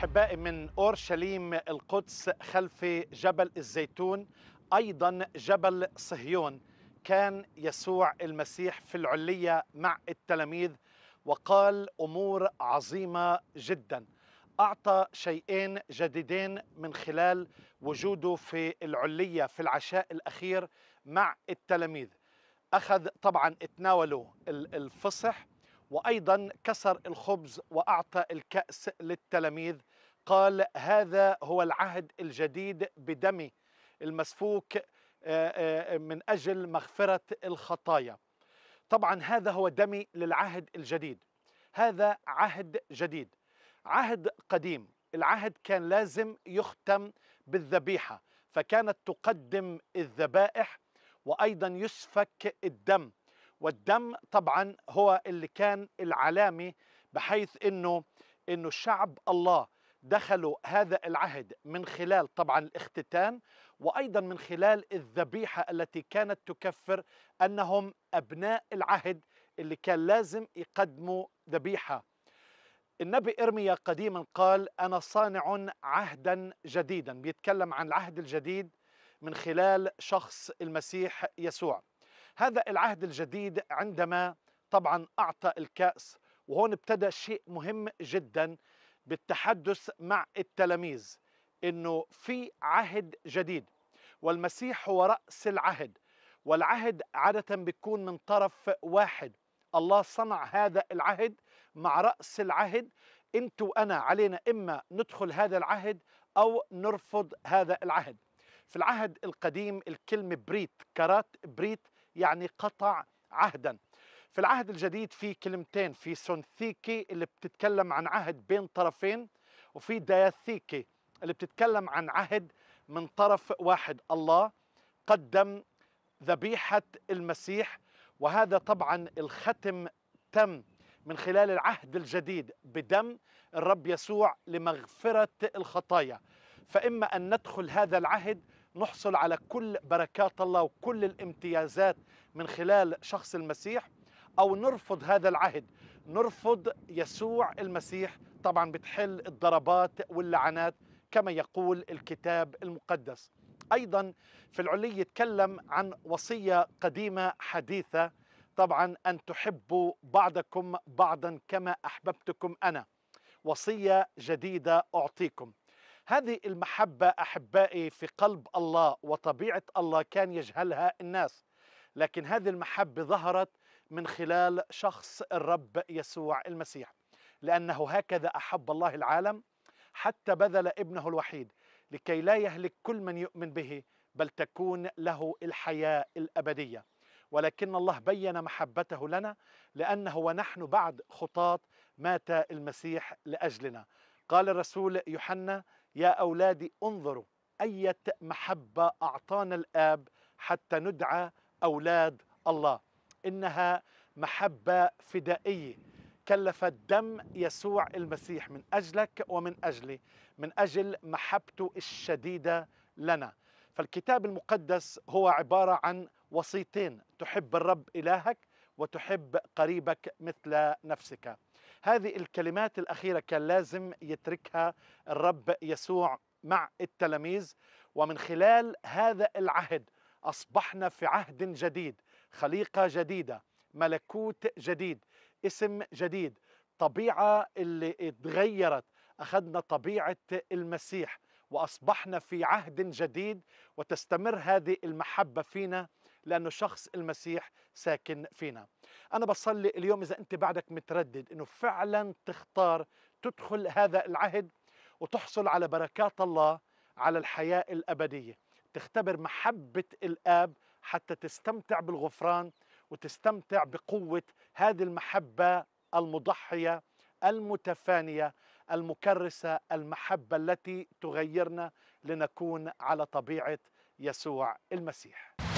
احبائي من اورشليم القدس خلف جبل الزيتون ايضا جبل صهيون كان يسوع المسيح في العليه مع التلاميذ وقال امور عظيمه جدا اعطى شيئين جديدين من خلال وجوده في العليه في العشاء الاخير مع التلاميذ اخذ طبعا اتناولوا الفصح وايضا كسر الخبز واعطى الكاس للتلاميذ قال هذا هو العهد الجديد بدمي المسفوك آه، آه، من اجل مغفره الخطايا. طبعا هذا هو دمي للعهد الجديد. هذا عهد جديد. عهد قديم، العهد كان لازم يختم بالذبيحه، فكانت تقدم الذبائح وايضا يسفك الدم. والدم طبعا هو اللي كان العلامه بحيث انه انه شعب الله دخلوا هذا العهد من خلال طبعا الاختتان وايضا من خلال الذبيحه التي كانت تكفر انهم ابناء العهد اللي كان لازم يقدموا ذبيحه. النبي ارميا قديما قال انا صانع عهدا جديدا، بيتكلم عن العهد الجديد من خلال شخص المسيح يسوع. هذا العهد الجديد عندما طبعا اعطى الكاس وهون ابتدى شيء مهم جدا بالتحدث مع التلاميذ انه في عهد جديد والمسيح هو راس العهد والعهد عاده بيكون من طرف واحد الله صنع هذا العهد مع راس العهد انت وانا علينا اما ندخل هذا العهد او نرفض هذا العهد في العهد القديم الكلمه بريت كرات بريت يعني قطع عهدا في العهد الجديد في كلمتين في سونثيكي اللي بتتكلم عن عهد بين طرفين وفي دياثيكي اللي بتتكلم عن عهد من طرف واحد الله قدم ذبيحة المسيح وهذا طبعا الختم تم من خلال العهد الجديد بدم الرب يسوع لمغفرة الخطايا فإما أن ندخل هذا العهد نحصل على كل بركات الله وكل الامتيازات من خلال شخص المسيح أو نرفض هذا العهد نرفض يسوع المسيح طبعا بتحل الضربات واللعنات كما يقول الكتاب المقدس أيضا في العلي يتكلم عن وصية قديمة حديثة طبعا أن تحبوا بعضكم بعضا كما أحببتكم أنا وصية جديدة أعطيكم هذه المحبة أحبائي في قلب الله وطبيعة الله كان يجهلها الناس لكن هذه المحبة ظهرت من خلال شخص الرب يسوع المسيح لأنه هكذا أحب الله العالم حتى بذل ابنه الوحيد لكي لا يهلك كل من يؤمن به بل تكون له الحياة الأبدية ولكن الله بين محبته لنا لأنه ونحن بعد خطاة مات المسيح لأجلنا قال الرسول يوحنا يا أولادي انظروا أية محبة أعطانا الآب حتى ندعى أولاد الله إنها محبة فدائية كلفت دم يسوع المسيح من أجلك ومن أجلي من أجل محبته الشديدة لنا فالكتاب المقدس هو عبارة عن وصيتين تحب الرب إلهك وتحب قريبك مثل نفسك هذه الكلمات الأخيرة كان لازم يتركها الرب يسوع مع التلاميذ ومن خلال هذا العهد اصبحنا في عهد جديد خليقه جديده ملكوت جديد اسم جديد طبيعه اللي اتغيرت اخذنا طبيعه المسيح واصبحنا في عهد جديد وتستمر هذه المحبه فينا لانه شخص المسيح ساكن فينا. انا بصلي اليوم اذا انت بعدك متردد انه فعلا تختار تدخل هذا العهد وتحصل على بركات الله على الحياه الابديه. تختبر محبة الآب حتى تستمتع بالغفران وتستمتع بقوة هذه المحبة المضحية المتفانية المكرسة المحبة التي تغيرنا لنكون على طبيعة يسوع المسيح